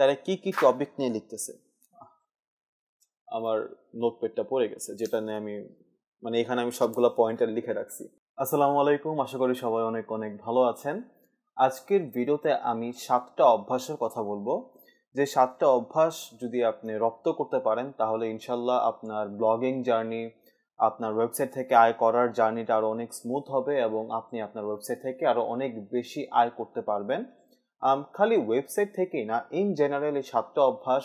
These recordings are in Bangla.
তারা কি কি টপিক নিয়ে লিখতেছে আমার নোটপ্যাডটা পড়ে গেছে যেটা নিয়ে আমি মানে এখানে আমি সবগুলো পয়েন্টার লিখে রাখছি আসসালামু আলাইকুম আশা করি সবাই অনেক অনেক ভালো আছেন আজকের ভিডিওতে আমি সাতটা অভ্যাসের কথা বলবো যে সাতটা অভ্যাস যদি আপনি রপ্ত করতে পারেন তাহলে ইনশাল্লাহ আপনার ব্লগিং জার্নি আপনার ওয়েবসাইট থেকে আয় করার জার্নিটা আরও অনেক স্মুথ হবে এবং আপনি আপনার ওয়েবসাইট থেকে আরও অনেক বেশি আয় করতে পারবেন খালি ওয়েবসাইট থেকেই না ইন জেনারেল এই সাতটা অভ্যাস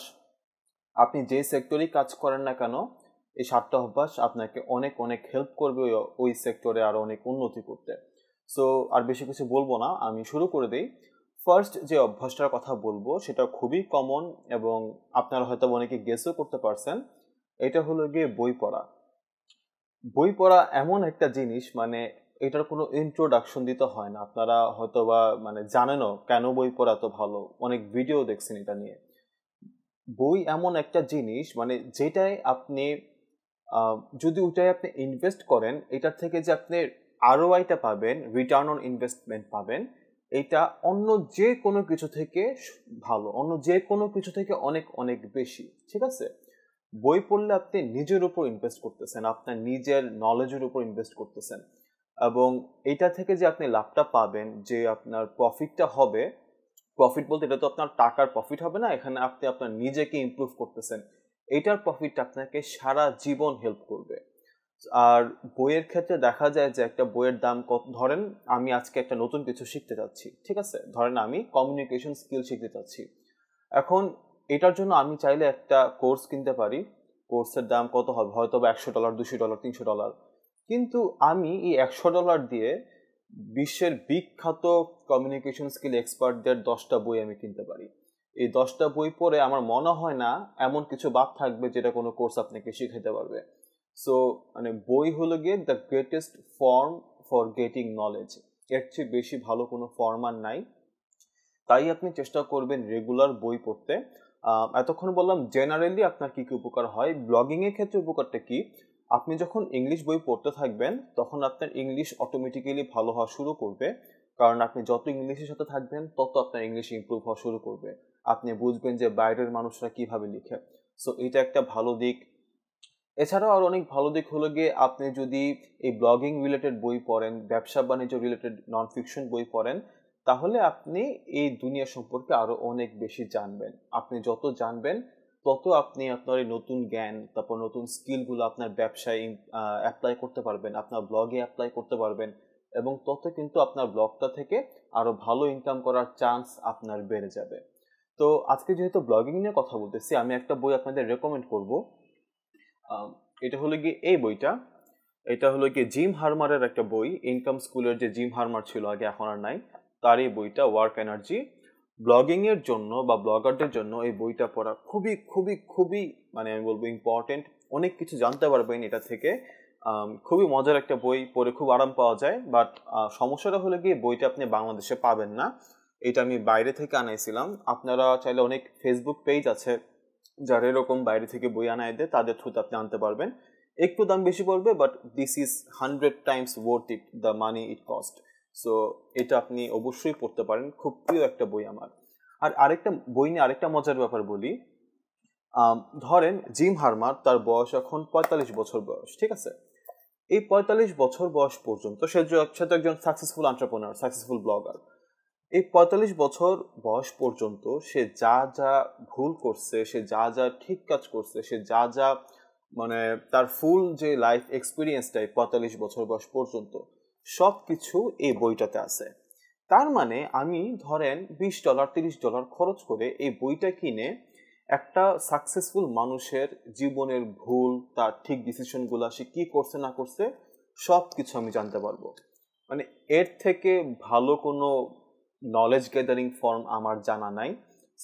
আপনি যে সেক্টরেই কাজ করেন না কেন এই সাতটা অভ্যাস আপনাকে অনেক অনেক হেল্প করবে ওই সেক্টরে আরও অনেক উন্নতি করতে সো আর বেশি কিছু বলবো না আমি শুরু করে দিই ফার্স্ট যে অভ্যাসটার কথা বলবো সেটা খুবই কমন এবং আপনারা হয়তো অনেকে গেসও করতে পারছেন এটা হলো গিয়ে বই পড়া বই পড়া এমন একটা জিনিস মানে এটার কোনো ইন্ট্রোডাকশন দিতে হয় না আপনারা হয়তো বা মানে জানেনও কেন বই পড়া তো ভালো অনেক ভিডিও দেখছেন এটা নিয়ে বই এমন একটা জিনিস মানে যেটাই আপনি যদি ওটাই আপনি ইনভেস্ট করেন এটার থেকে যে আপনি আরও আইটা পাবেন রিটার্ন অন ইনভেস্টমেন্ট পাবেন এটা অন্য যে কোনো কিছু থেকে ভালো অন্য যে কোনো কিছু থেকে অনেক অনেক বেশি ঠিক আছে বই পড়লে আপনি নিজের উপর ইনভেস্ট করতেছেন আপনার নিজের নলেজের উপর ইনভেস্ট করতেছেন এবং এটা থেকে যে আপনি লাভটা পাবেন যে আপনার প্রফিটটা হবে প্রফিট বলতে এটা তো আপনার টাকার প্রফিট হবে না এখানে আপনি আপনার নিজেকে ইম্প্রুভ করতেছেন এটার প্রফিটটা আপনাকে সারা জীবন হেল্প করবে আর বইয়ের ক্ষেত্রে দেখা যায় যে একটা বইয়ের দাম কত ধরেন আমি আজকে একটা নতুন কিছু শিখতে চাচ্ছি ঠিক আছে ধরেন আমি কমিউনিকেশন স্কিল শিখতে চাচ্ছি এখন এটার জন্য আমি চাইলে একটা কোর্স কিনতে পারি কোর্সের দাম কত হবে হয়তো বা একশো ডলার দুশো ডলার তিনশো ডলার কিন্তু আমি এই একশো ডলার দিয়ে বিশ্বের বিখ্যাত কমিউনিকেশন স্কিল এক্সপার্টদের দশটা বই আমি কিনতে পারি এই দশটা বই পড়ে আমার মনে হয় না এমন কিছু বাদ থাকবে যেটা কোনো কোর্স আপনাকে শিখাতে পারবে সো মানে বই হলো গিয়ে the greatest form for getting knowledge এর চেয়ে বেশি ভালো কোনো ফর্ম আর নাই তাই আপনি চেষ্টা করবেন রেগুলার বই পড়তে এতক্ষণ বললাম জেনারেলি আপনার কী কী উপকার হয় ব্লগিংয়ের ক্ষেত্রে উপকারটা কী আপনি যখন ইংলিশ বই পড়তে থাকবেন তখন আপনার ইংলিশ অটোমেটিক্যালি ভালো হওয়া শুরু করবে কারণ আপনি যত ইংলিশের সাথে থাকবেন তত আপনার ইংলিশ ইম্প্রুভ হওয়া শুরু করবে আপনি বুঝবেন যে বাইরের মানুষরা কিভাবে লিখে সো এটা একটা ভালো দিক এছাড়াও আর অনেক ভালো দিক হলো গিয়ে আপনি যদি এই ব্লগিং রিলেটেড বই পড়েন ব্যবসা বাণিজ্য রিলেটেড নন ফিকশন বই পড়েন তাহলে আপনি এই দুনিয়া সম্পর্কে আরও অনেক বেশি জানবেন আপনি যত জানবেন তত আপনি আপনার এই নতুন জ্ঞান তারপর নতুন স্কিলগুলো আপনার ব্যবসায় অ্যাপ্লাই করতে পারবেন আপনার ব্লগে অ্যাপ্লাই করতে পারবেন এবং তত কিন্তু আপনার ব্লগটা থেকে আরও ভালো ইনকাম করার চান্স আপনার বেড়ে যাবে তো আজকে যেহেতু ব্লগিং নিয়ে কথা বলতেছি আমি একটা বই আপনাদের রেকমেন্ড করব এটা হলো গিয়ে এই বইটা এটা হলো গিয়ে জিম হারমারের একটা বই ইনকাম স্কুলের যে জিম হারমার ছিল আগে এখন আর নাই তার এই বইটা ওয়ার্ক এনার্জি ব্লগিং এর জন্য বা ব্লগারদের জন্য এই বইটা পড়া খুবই খুবই খুবই মানে আমি বলবো ইম্পর্টেন্ট অনেক কিছু জানতে পারবেন এটা থেকে খুবই মজার একটা বই পড়ে খুব আরাম পাওয়া যায় বাট সমস্যাটা হলে কি বইটা আপনি বাংলাদেশে পাবেন না এটা আমি বাইরে থেকে আনাইছিলাম আপনারা চাইলে অনেক ফেসবুক পেজ আছে যারা এরকম বাইরে থেকে বই আনাই দেয় তাদের থ্রুতে আপনি আনতে পারবেন একটু দাম বেশি পড়বে but this is hundred times worth it the money it cost so এটা আপনি অবশ্যই পড়তে পারেন খুব প্রিয় একটা বই আমার আর আরেকটা বই নিয়ে আরেকটা মজার ব্যাপার বলি ধরেন জিম হারমার তার বয়স এখন পঁয়তাল্লিশ বছর বয়স ঠিক আছে এই পঁয়তাল্লিশ বছর বয়স পর্যন্ত সে তো একজন সাকসেসফুল আন্টারপ্রনার সাকসেসফুল ব্লগার এই পঁয়তাল্লিশ বছর বয়স পর্যন্ত সে যা যা ভুল করছে সে যা যা ঠিক কাজ করছে সে যা যা মানে তার ফুল যে লাইফ এক্সপিরিয়েন্সটাই পঁয়তাল্লিশ বছর বয়স পর্যন্ত সব কিছু এই বইটাতে আছে তার মানে আমি ধরেন বিশ ডলার তিরিশ ডলার খরচ করে এই বইটা কিনে একটা সাকসেসফুল মানুষের জীবনের ভুল তার ঠিক ডিসিশনগুলো সে কী করছে না করছে সব কিছু আমি জানতে পারবো মানে এর থেকে ভালো কোনো নলেজ গ্যাদারিং ফর্ম আমার জানা নাই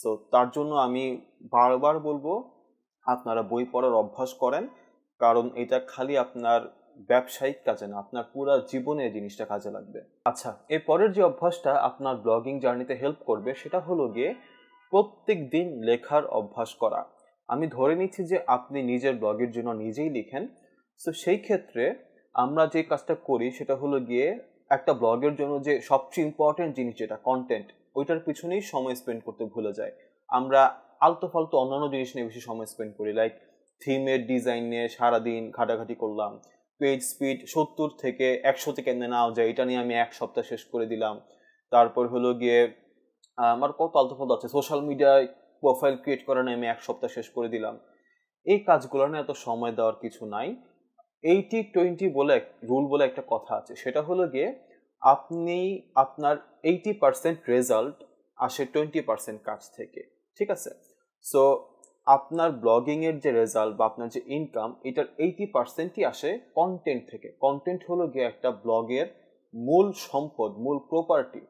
সো তার জন্য আমি বারবার বলবো আপনারা বই পড়ার অভ্যাস করেন কারণ এটা খালি আপনার ব্যবসায়িক কাজে না আপনার পুরো জীবনে এই জিনিসটা কাজে লাগবে আচ্ছা এর পরের যে অভ্যাসটা আপনার ব্লগিং জার্নিতে হেল্প করবে সেটা হলো গিয়ে প্রত্যেক দিন লেখার অভ্যাস করা আমি ধরে নিচ্ছি যে আপনি নিজের ব্লগের জন্য নিজেই লিখেন তো সেই ক্ষেত্রে আমরা যে কাজটা করি সেটা হলো গিয়ে একটা ব্লগের জন্য যে সবচেয়ে ইম্পর্টেন্ট জিনিস যেটা কন্টেন্ট ওইটার পিছনেই সময় স্পেন্ড করতে ভুলে যায় আমরা আলতো ফালতো অন্যান্য জিনিস নিয়ে বেশি সময় স্পেন্ড করি লাইক থিমের ডিজাইন নিয়ে সারাদিন ঘাটাঘাটি করলাম পেজ স্পিড সত্তর থেকে একশো থেকে নাও যায় এটা নিয়ে আমি এক সপ্তাহ শেষ করে দিলাম তারপর হলো গিয়ে আমার কত আলতোফল আছে সোশ্যাল মিডিয়ায় প্রোফাইল ক্রিয়েট করা নিয়ে আমি এক সপ্তাহ শেষ করে দিলাম এই কাজগুলো নিয়ে এত সময় দেওয়ার কিছু নাই এইটি টোয়েন্টি বলে রুল বলে একটা কথা আছে সেটা হলো গিয়ে আপনি আপনার এইটি পার্সেন্ট রেজাল্ট আসে টোয়েন্টি পার্সেন্ট কাজ থেকে ঠিক আছে সো আপনার ব্লগিংয়ের যে রেজাল্ট বা আপনার যে ইনকাম এটার এইটি পার্সেন্টই আসে কন্টেন্ট থেকে কন্টেন্ট হলো গিয়ে একটা ব্লগের মূল সম্পদ মূল প্রপার্টি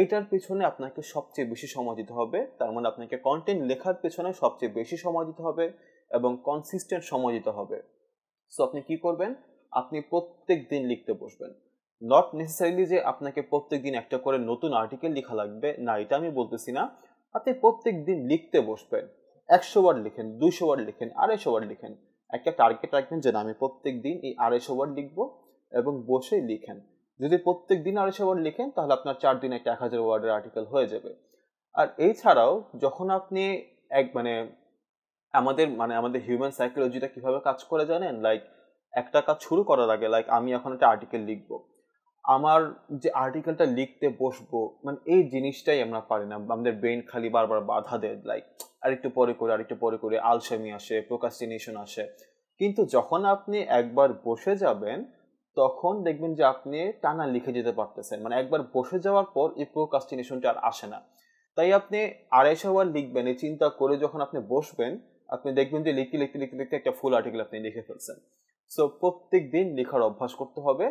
এইটার পেছনে আপনাকে সবচেয়ে বেশি সময় দিতে হবে তার মানে আপনাকে কন্টেন্ট লেখার পেছনে সবচেয়ে বেশি সময় দিতে হবে এবং কনসিস্টেন্ট সময় দিতে হবে সো আপনি কি করবেন আপনি প্রত্যেক দিন লিখতে বসবেন নট নেসেসারিলি যে আপনাকে প্রত্যেক দিন একটা করে নতুন আর্টিকেল লেখা লাগবে না এটা আমি বলতেছি না আপনি প্রত্যেক দিন লিখতে বসবেন একশো ওয়ার্ড লিখেন দুইশো ওয়ার্ড লিখেন আড়াইশো ওয়ার্ড লিখেন একটা টার্গেট রাখবেন যে আমি প্রত্যেক দিন এই আড়াইশো ওয়ার্ড লিখব এবং বসে লিখেন যদি প্রত্যেক দিন আড়াইশো ওয়ার্ড লিখেন তাহলে আপনার চার দিন একটা এক হাজার ওয়ার্ডের আর্টিকেল হয়ে যাবে আর এছাড়াও যখন আপনি এক মানে আমাদের মানে আমাদের হিউম্যান সাইকোলজিটা কিভাবে কাজ করে জানেন লাইক একটা কাজ শুরু করার আগে লাইক আমি এখন একটা আর্টিকেল লিখবো আমার যে আর্টিকেলটা লিখতে বসবো মানে এই জিনিসটাই আমরা পারি না আমাদের ব্রেন খালি বারবার বাধা দেয় লাইক আরেকটু পরে করে আরেকটু পরে করে আলসেমি আসে প্রোকাস্টিনেশন আসে কিন্তু যখন আপনি একবার বসে যাবেন তখন দেখবেন যে আপনি টানা লিখে যেতে পারতেছেন মানে একবার বসে যাওয়ার পর এই প্রোকাস্টিনেশনটা আর আসে না তাই আপনি আড়াইশো বার লিখবেন এই চিন্তা করে যখন আপনি বসবেন আপনি দেখবেন যে লিখতে লিখতে লিখতে লিখতে একটা ফুল আর্টিকেল আপনি লিখে ফেলছেন সো প্রত্যেক দিন লেখার অভ্যাস করতে হবে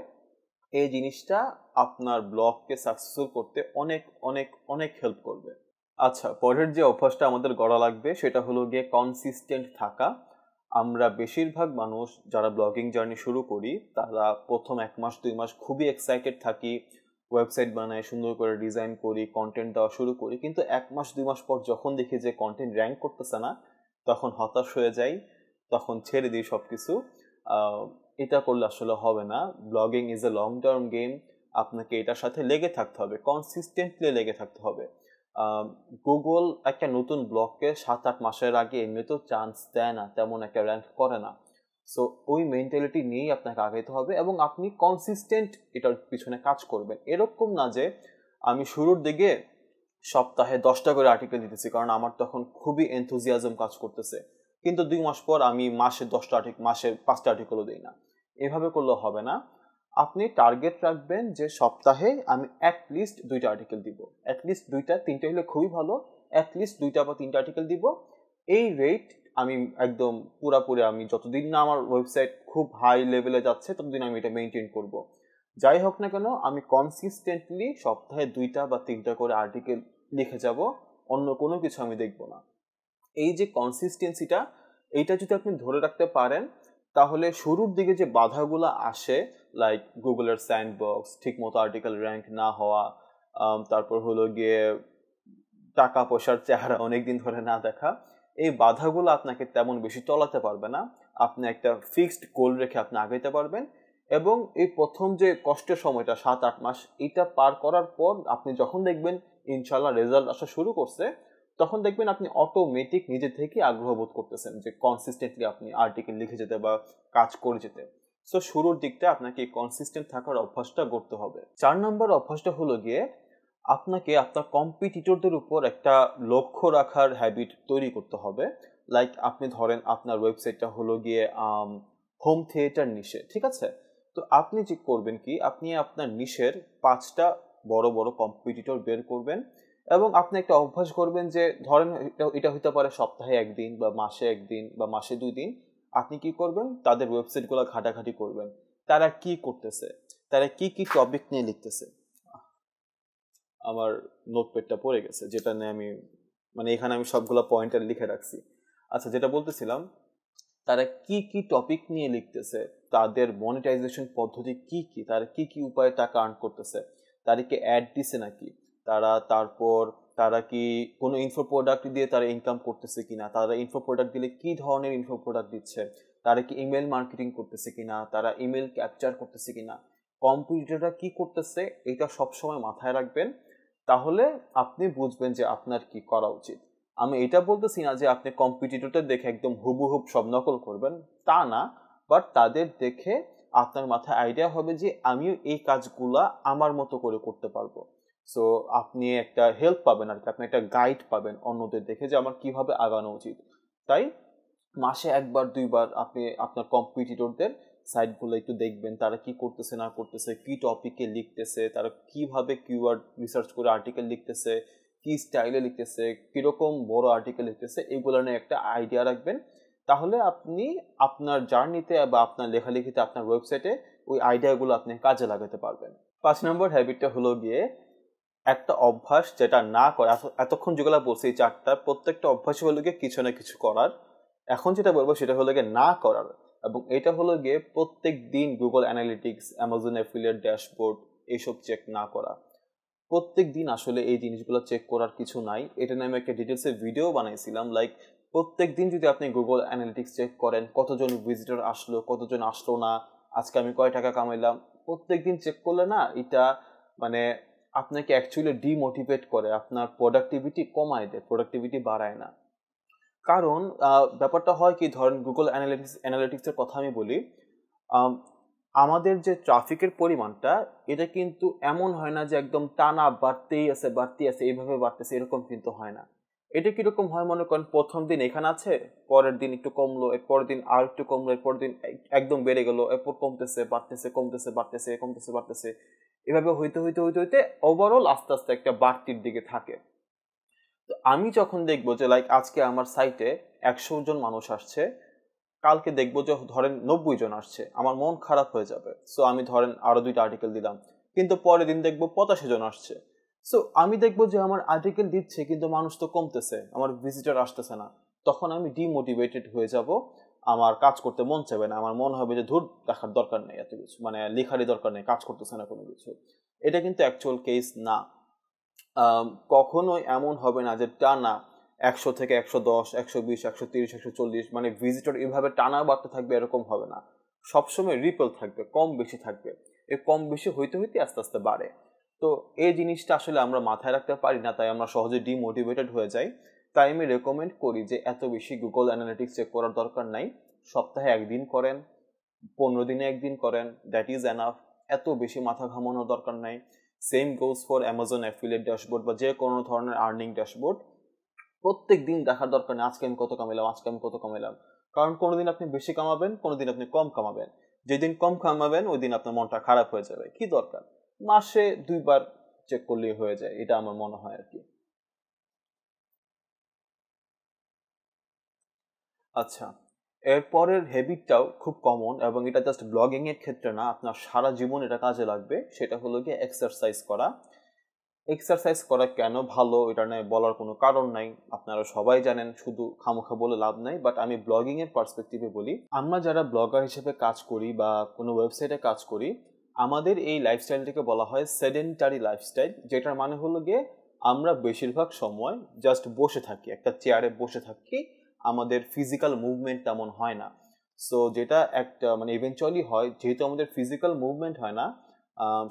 এই জিনিসটা আপনার ব্লগকে সাকসেসফুল করতে অনেক অনেক অনেক হেল্প করবে আচ্ছা পরের যে অভ্যাসটা আমাদের গড়া লাগবে সেটা হলো গিয়ে কনসিস্টেন্ট থাকা আমরা বেশিরভাগ মানুষ যারা ব্লগিং জার্নি শুরু করি তারা প্রথম এক মাস দুই মাস খুবই এক্সাইটেড থাকি ওয়েবসাইট বানাই সুন্দর করে ডিজাইন করি কন্টেন্ট দেওয়া শুরু করি কিন্তু এক মাস দুই মাস পর যখন দেখি যে কন্টেন্ট র্যাঙ্ক করতেছে না তখন হতাশ হয়ে যাই তখন ছেড়ে দিই সব কিছু এটা করলে আসলে হবে না blogging is a long term game আপনাকে এটার সাথে লেগে থাকতে হবে কনসিস্টেন্টলি লেগে থাকতে হবে গুগল একটা নতুন ব্লগকে সাত আট মাসের আগে এমনিতেও চান্স দেয় না তেমন একটা র্যাঙ্ক করে না সো ওই মেন্টালিটি নিয়েই আপনাকে আগাইতে হবে এবং আপনি কনসিস্টেন্ট এটার পিছনে কাজ করবেন এরকম না যে আমি শুরুর দিকে সপ্তাহে দশটা করে আর্টিকেল দিতেছি কারণ আমার তখন খুবই এনথুজিয়াজম কাজ করতেছে কিন্তু দুই মাস পর আমি মাসে দশটা আর্টিকেল মাসে পাঁচটা আর্টিকেলও দিই না এভাবে করলে হবে না আপনি টার্গেট রাখবেন যে সপ্তাহে আমি অ্যাটলিস্ট দুইটা আর্টিকেল দিব অ্যাটলিস্ট দুইটা তিনটা হলে খুবই ভালো অ্যাটলিস্ট দুইটা বা তিনটা আর্টিকেল দিব এই রেট আমি একদম পুরাপুরি আমি যতদিন না আমার ওয়েবসাইট খুব হাই লেভেলে যাচ্ছে ততদিন আমি এটা মেনটেন করব যাই হোক না কেন আমি কনসিস্টেন্টলি সপ্তাহে দুইটা বা তিনটা করে আর্টিকেল লিখে যাব অন্য কোনো কিছু আমি দেখব না এই যে কনসিস্টেন্সিটা এইটা যদি আপনি ধরে রাখতে পারেন তাহলে শুরুর দিকে যে বাধাগুলো আসে লাইক গুগলের স্যান্ডবক্স ঠিকমতো আর্টিকেল র্যাঙ্ক না হওয়া তারপর হলো গিয়ে টাকা পয়সার চেহারা অনেকদিন ধরে না দেখা এই বাধাগুলো আপনাকে তেমন বেশি চলাতে পারবে না আপনি একটা ফিক্সড গোল রেখে আপনি আগাইতে পারবেন এবং এই প্রথম যে কষ্টের সময়টা সাত আট মাস এটা পার করার পর আপনি যখন দেখবেন ইনশাল্লাহ রেজাল্ট আসা শুরু করছে তখন দেখবেন আপনি অটোমেটিক নিজে থেকে আগ্রহ বোধ করতেছেন যে কনসিস্টেন্টলি আপনি আর্টিকেল লিখে যেতে বা কাজ করে যেতে সো শুরুর দিকটা আপনাকে কনসিস্টেন্ট থাকার অভ্যাসটা করতে হবে চার নম্বর অভ্যাসটা হলো গিয়ে আপনাকে আপনার কম্পিটিটরদের উপর একটা লক্ষ্য রাখার হ্যাবিট তৈরি করতে হবে লাইক আপনি ধরেন আপনার ওয়েবসাইটটা হলো গিয়ে হোম থিয়েটার নিশে ঠিক আছে তো আপনি যে করবেন কি আপনি আপনার নিশের পাঁচটা বড় বড় কম্পিটিটর বের করবেন এবং আপনি একটা অভ্যাস করবেন যে ধরেন এটা হইতে পারে সপ্তাহে একদিন বা মাসে একদিন বা মাসে দুই দিন আপনি কি করবেন তাদের ওয়েবসাইটগুলো ঘাটাঘাটি করবেন তারা কি করতেছে তারা কি কি টপিক নিয়ে লিখতেছে আমার নোটপ্যাডটা পড়ে গেছে যেটা নিয়ে আমি মানে এখানে আমি সবগুলো পয়েন্টার লিখে রাখছি আচ্ছা যেটা বলতেছিলাম তারা কি কি টপিক নিয়ে লিখতেছে তাদের মনিটাইজেশন পদ্ধতি কি কি তারা কি কি উপায়ে টাকা আর্ন করতেছে তাদেরকে অ্যাড দিছে নাকি তারা তারপর তারা কি কোনো ইনফো প্রোডাক্ট দিয়ে তারা ইনকাম করতেছে কিনা তারা ইনফো প্রোডাক্ট দিলে কি ধরনের ইনফো প্রোডাক্ট দিচ্ছে তারা কি ইমেল মার্কেটিং করতেছে কিনা তারা ইমেল ক্যাপচার করতেছে কিনা কম্পিউটাররা কি করতেছে এটা সবসময় মাথায় রাখবেন তাহলে আপনি বুঝবেন যে আপনার কি করা উচিত আমি এটা বলতেছি না যে আপনি কম্পিটিটরটা দেখে একদম হুবহুব সব নকল করবেন তা না বাট তাদের দেখে আপনার মাথায় আইডিয়া হবে যে আমিও এই কাজগুলা আমার মতো করে করতে পারবো সো আপনি একটা হেল্প পাবেন আর কি আপনি একটা গাইড পাবেন অন্যদের দেখে যে আমার কিভাবে আগানো উচিত তাই মাসে একবার দুইবার আপনি আপনার কম্পিটিটরদের সাইটগুলো একটু দেখবেন তারা কি করতেছে না করতেছে কি টপিকে লিখতেছে তারা কিভাবে কিওয়ার্ড রিসার্চ করে আর্টিকেল লিখতেছে কি স্টাইলে লিখতেছে কীরকম বড় আর্টিকেল লিখতেছে এগুলো নিয়ে একটা আইডিয়া রাখবেন তাহলে আপনি আপনার জার্নিতে বা আপনার লেখালেখিতে আপনার ওয়েবসাইটে ওই আইডিয়াগুলো আপনি কাজে লাগাতে পারবেন পাঁচ নম্বর হ্যাবিটটা হলো গিয়ে একটা অভ্যাস যেটা না করে এতক্ষণ যেগুলো বলছি এই প্রত্যেকটা অভ্যাস হলো গিয়ে কিছু না কিছু করার এখন যেটা বলবো সেটা হলো গিয়ে না করার এবং এটা হলো গিয়ে প্রত্যেক দিন Google Analytics Amazon affiliate dashboard এইসব চেক না করা প্রত্যেক দিন আসলে এই জিনিসগুলো চেক করার কিছু নাই এটা নিয়ে আমি একটা ডিটেলসে ভিডিও বানাইছিলাম লাইক প্রত্যেক দিন যদি আপনি গুগল অ্যানালিটিক্স চেক করেন কতজন ভিজিটর আসলো কতজন আসলো না আজকে আমি কয় টাকা কামাইলাম প্রত্যেক দিন চেক করলে না এটা মানে আপনাকে অ্যাকচুয়ালি ডিমোটিভেট করে আপনার প্রোডাক্টিভিটি কমায় দেয় প্রোডাক্টিভিটি বাড়ায় না কারণ ব্যাপারটা হয় কি ধরেন গুগল অ্যানালিটিক্স অ্যানালিটিক্সের কথা আমি বলি আমাদের যে ট্রাফিকের পরিমাণটা এটা কিন্তু এমন হয় না যে একদম টানা বাড়তেই আছে বাড়তেই আছে এইভাবে বাড়তেছে এরকম কিন্তু হয় না এটা কীরকম হয় মনে করেন প্রথম দিন এখানে আছে পরের দিন একটু কমলো এরপর দিন আর একটু কমলো এরপর দিন একদম বেড়ে গেলো এরপর কমতেছে বাড়তেছে কমতেছে বাড়তেছে কমতেছে বাড়তেছে এভাবে হইতে হইতে হইতে হইতে ওভারঅল আস্তে আস্তে একটা বাড়তির দিকে থাকে তো আমি যখন দেখবো যে লাইক আজকে আমার সাইটে একশো জন মানুষ আসছে কালকে দেখবো যে ধরেন নব্বই জন আসছে আমার মন খারাপ হয়ে যাবে সো আমি ধরেন আরও দুইটা আর্টিকেল দিলাম কিন্তু পরের দিন দেখবো পঁচাশি জন আসছে সো আমি দেখবো যে আমার আর্টিকেল দিচ্ছে কিন্তু মানুষ তো কমতেছে আমার ভিজিটার আসতেছে না তখন আমি ডিমোটিভেটেড হয়ে যাব আমার কাজ করতে মন চাইবে না আমার মনে হবে যে ধূর রাখার দরকার নেই এত কিছু মানে লেখারই দরকার নেই কাজ করতেছে না কোনো কিছু এটা কিন্তু অ্যাকচুয়াল কেস না কখনোই এমন হবে না যে টানা একশো থেকে একশো দশ একশো বিশ একশো তিরিশ একশো চল্লিশ মানে ভিজিটর এভাবে টানা বাড়তে থাকবে এরকম হবে না সবসময় রিপেল থাকবে কম বেশি থাকবে এই কম বেশি হইতে হইতে আস্তে আস্তে বাড়ে তো এই জিনিসটা আসলে আমরা মাথায় রাখতে পারি না তাই আমরা সহজে ডিমোটিভেটেড হয়ে যাই তাই আমি রেকমেন্ড করি যে এত বেশি গুগল অ্যানালিটিক্স চেক করার দরকার নাই সপ্তাহে একদিন করেন পনেরো দিনে একদিন করেন দ্যাট ইজ অ্যানাফ এত বেশি মাথা ঘামানোর দরকার নাই same goes for Amazon affiliate dashboard বা যে কোনো ধরনের আর্নিং ড্যাশবোর্ড প্রত্যেক দিন দেখার দরকার নেই আজকে আমি কত কামাইলাম আজকে আমি কত কামাইলাম কারণ কোনোদিন আপনি বেশি কামাবেন কোনোদিন আপনি কম কামাবেন যেদিন কম কামাবেন ওই দিন আপনার মনটা খারাপ হয়ে যাবে কি দরকার মাসে দুইবার চেক করলেই হয়ে যায় এটা আমার মনে হয় আর কি আচ্ছা এরপরের হ্যাবিটটাও খুব কমন এবং এটা জাস্ট ব্লগিংয়ের ক্ষেত্রে না আপনার সারা জীবন এটা কাজে লাগবে সেটা হলো গিয়ে এক্সারসাইজ করা এক্সারসাইজ করা কেন ভালো এটা নিয়ে বলার কোনো কারণ নাই আপনারা সবাই জানেন শুধু খামোখা বলে লাভ নাই বাট আমি ব্লগিংয়ের পার্সপেক্টিভে বলি আমরা যারা ব্লগার হিসেবে কাজ করি বা কোনো ওয়েবসাইটে কাজ করি আমাদের এই লাইফস্টাইলটিকে বলা হয় সেডেন্টারি লাইফস্টাইল যেটার মানে হলো গিয়ে আমরা বেশিরভাগ সময় জাস্ট বসে থাকি একটা চেয়ারে বসে থাকি আমাদের ফিজিক্যাল মুভমেন্ট তেমন হয় না সো যেটা একটা মানে ইভেনচুয়ালি হয় যেহেতু আমাদের ফিজিক্যাল মুভমেন্ট হয় না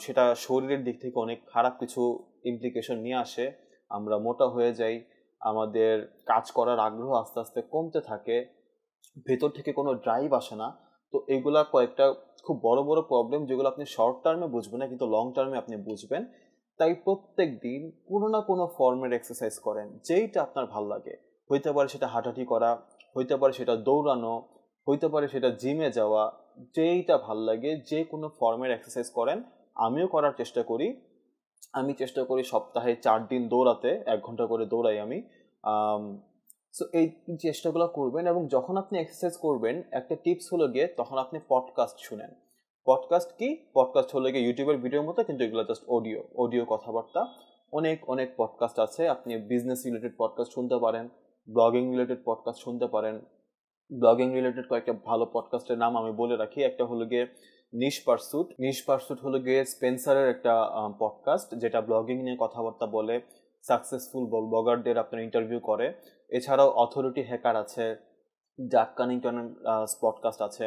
সেটা শরীরের দিক থেকে অনেক খারাপ কিছু ইমপ্লিকেশন নিয়ে আসে আমরা মোটা হয়ে যাই আমাদের কাজ করার আগ্রহ আস্তে আস্তে কমতে থাকে ভেতর থেকে কোনো ড্রাইভ আসে না তো এগুলা কয়েকটা খুব বড় বড় প্রবলেম যেগুলো আপনি শর্ট টার্মে বুঝবেন না কিন্তু লং টার্মে আপনি বুঝবেন তাই প্রত্যেক দিন কোনো না কোনো ফর্মের এক্সারসাইজ করেন যেইটা আপনার ভাল লাগে হইতে পারে সেটা হাঁটাহাঁটি করা হইতে পারে সেটা দৌড়ানো হইতে পারে সেটা জিমে যাওয়া যেইটা ভাল লাগে যে কোনো ফর্মের এক্সারসাইজ করেন আমিও করার চেষ্টা করি আমি চেষ্টা করি সপ্তাহে চার দিন দৌড়াতে এক ঘন্টা করে দৌড়াই আমি সো এই চেষ্টাগুলো করবেন এবং যখন আপনি এক্সারসাইজ করবেন একটা টিপস হলো গিয়ে তখন আপনি পডকাস্ট শুনেন পডকাস্ট কি পডকাস্ট হলো গিয়ে ইউটিউবের ভিডিওর মতো কিন্তু এগুলো জাস্ট অডিও অডিও কথাবার্তা অনেক অনেক পডকাস্ট আছে আপনি বিজনেস রিলেটেড পডকাস্ট শুনতে পারেন ব্লগিং রিলেটেড পডকাস্ট শুনতে পারেন ব্লগিং রিলেটেড কয়েকটা ভালো পডকাস্টের নাম আমি বলে রাখি একটা হলো গিয়ে নিশ পার্সুট নিশ পার্সুট হলো গিয়ে স্পেন্সারের একটা পডকাস্ট যেটা ব্লগিং নিয়ে কথাবার্তা বলে সাকসেসফুল ব্লগারদের আপনার ইন্টারভিউ করে এছাড়াও অথরিটি হ্যাকার আছে ডাক কানিংটন পডকাস্ট আছে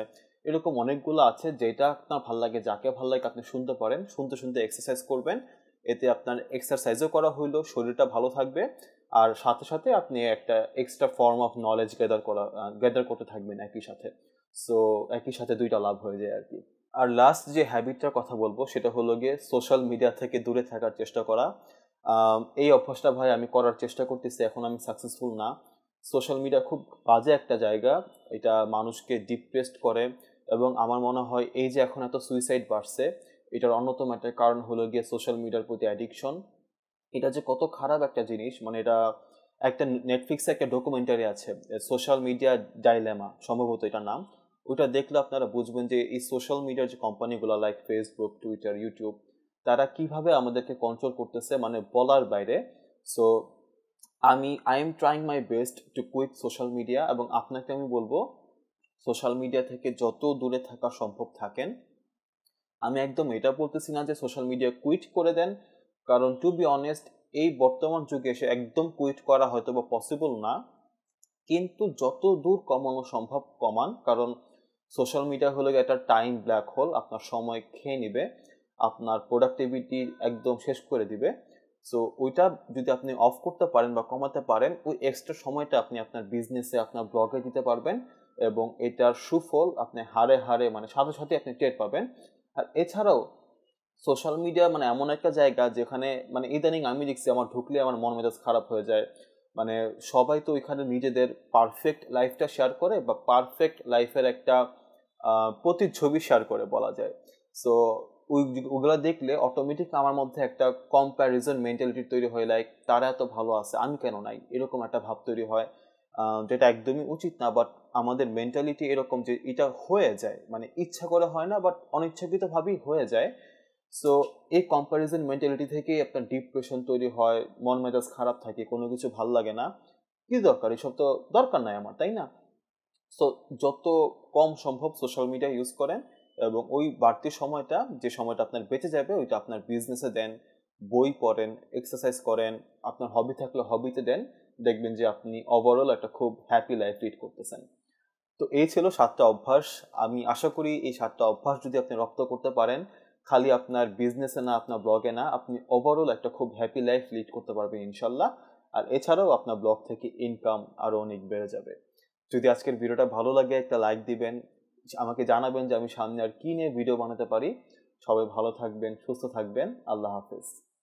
এরকম অনেকগুলো আছে যেটা আপনার ভাল লাগে যাকে ভাল লাগে আপনি শুনতে পারেন শুনতে শুনতে এক্সারসাইজ করবেন এতে আপনার এক্সারসাইজও করা হইলো শরীরটা ভালো থাকবে আর সাথে সাথে আপনি একটা extra form of knowledge gather করা গ্যাদার করতে থাকবেন একই সাথে সো একই সাথে দুইটা লাভ হয়ে যায় আর কি আর লাস্ট যে হ্যাবিটটার কথা বলবো সেটা হলো গিয়ে সোশ্যাল মিডিয়া থেকে দূরে থাকার চেষ্টা করা এই অভ্যাসটা ভাই আমি করার চেষ্টা করতেছি এখন আমি সাকসেসফুল না সোশ্যাল মিডিয়া খুব বাজে একটা জায়গা এটা মানুষকে ডিপ্রেসড করে এবং আমার মনে হয় এই যে এখন এত সুইসাইড বাড়ছে এটার অন্যতম একটা কারণ হলো গিয়ে সোশ্যাল মিডিয়ার প্রতি অ্যাডিকশন এটা যে কত খারাপ একটা জিনিস মানে এটা একটা নেটফ্লিক্সে একটা ডকুমেন্টারি আছে সোশ্যাল মিডিয়া ডাইলেমা সম্ভবত এটা নাম ওইটা দেখলে আপনারা বুঝবেন যে এই সোশ্যাল মিডিয়ার যে কোম্পানিগুলো লাইক ফেসবুক টুইটার ইউটিউব তারা কিভাবে আমাদেরকে কন্ট্রোল করতেছে মানে বলার বাইরে সো আমি I am trying my best to quick social media এবং আপনাকে আমি বলবো সোশ্যাল মিডিয়া থেকে যত দূরে থাকা সম্ভব থাকেন আমি একদম এটা বলতেছি না যে সোশ্যাল মিডিয়া কুইট করে দেন কারণ টু বি অনেস্ট এই বর্তমান যুগে এসে একদম কুইট করা হয়তো বা পসিবল না কিন্তু যত দূর কমানো সম্ভব কমান কারণ সোশ্যাল মিডিয়া হলো একটা টাইম ব্ল্যাক হোল আপনার সময় খেয়ে নিবে আপনার প্রোডাক্টিভিটি একদম শেষ করে দিবে সো ওইটা যদি আপনি অফ করতে পারেন বা কমাতে পারেন ওই এক্সট্রা সময়টা আপনি আপনার বিজনেসে আপনার ব্লগে দিতে পারবেন এবং এটার সুফল আপনি হারে হারে মানে সাথে সাথে আপনি টের পাবেন আর এছাড়াও সোশ্যাল মিডিয়া মানে এমন একটা জায়গা যেখানে মানে ইদানিং আমি দেখছি আমার ঢুকলে আমার মন মেজাজ খারাপ হয়ে যায় মানে সবাই তো ওইখানে নিজেদের পারফেক্ট লাইফটা শেয়ার করে বা পারফেক্ট লাইফের একটা প্রতিচ্ছবি শেয়ার করে বলা যায় সো ওগুলো দেখলে অটোমেটিক আমার মধ্যে একটা কম্প্যারিজন মেন্টালিটি তৈরি হয় লাইক তারা এত ভালো আছে আমি কেন নাই এরকম একটা ভাব তৈরি হয় যেটা একদমই উচিত না বাট আমাদের মেন্টালিটি এরকম যে এটা হয়ে যায় মানে ইচ্ছা করে হয় না বাট অনিচ্ছাকৃতভাবেই হয়ে যায় সো এই কম্প্যারিজন মেন্টালিটি থেকেই আপনার ডিপ্রেশন তৈরি হয় মন মেজাজ খারাপ থাকে কোনো কিছু ভাল লাগে না কি দরকার এসব তো দরকার নাই আমার তাই না সো যত কম সম্ভব সোশ্যাল মিডিয়া ইউজ করেন এবং ওই বাড়তি সময়টা যে সময়টা আপনার বেঁচে যাবে ওইটা আপনার বিজনেসে দেন বই পড়েন এক্সারসাইজ করেন আপনার হবি থাকলে হবিতে দেন দেখবেন যে আপনি ওভারঅল একটা খুব হ্যাপি লাইফ লিড করতেছেন তো এই ছিল সাতটা অভ্যাস আমি আশা করি এই সাতটা অভ্যাস যদি আপনি রপ্ত করতে পারেন খালি আপনার বিজনেসে না আপনার ব্লগে না আপনি ওভারঅল একটা খুব হ্যাপি লাইফ লিড করতে পারবেন ইনশাল্লাহ আর এছাড়াও আপনার ব্লগ থেকে ইনকাম আরও অনেক বেড়ে যাবে যদি আজকের ভিডিওটা ভালো লাগে একটা লাইক দিবেন আমাকে জানাবেন যে আমি সামনে আর কী নিয়ে ভিডিও বানাতে পারি সবাই ভালো থাকবেন সুস্থ থাকবেন আল্লাহ হাফেজ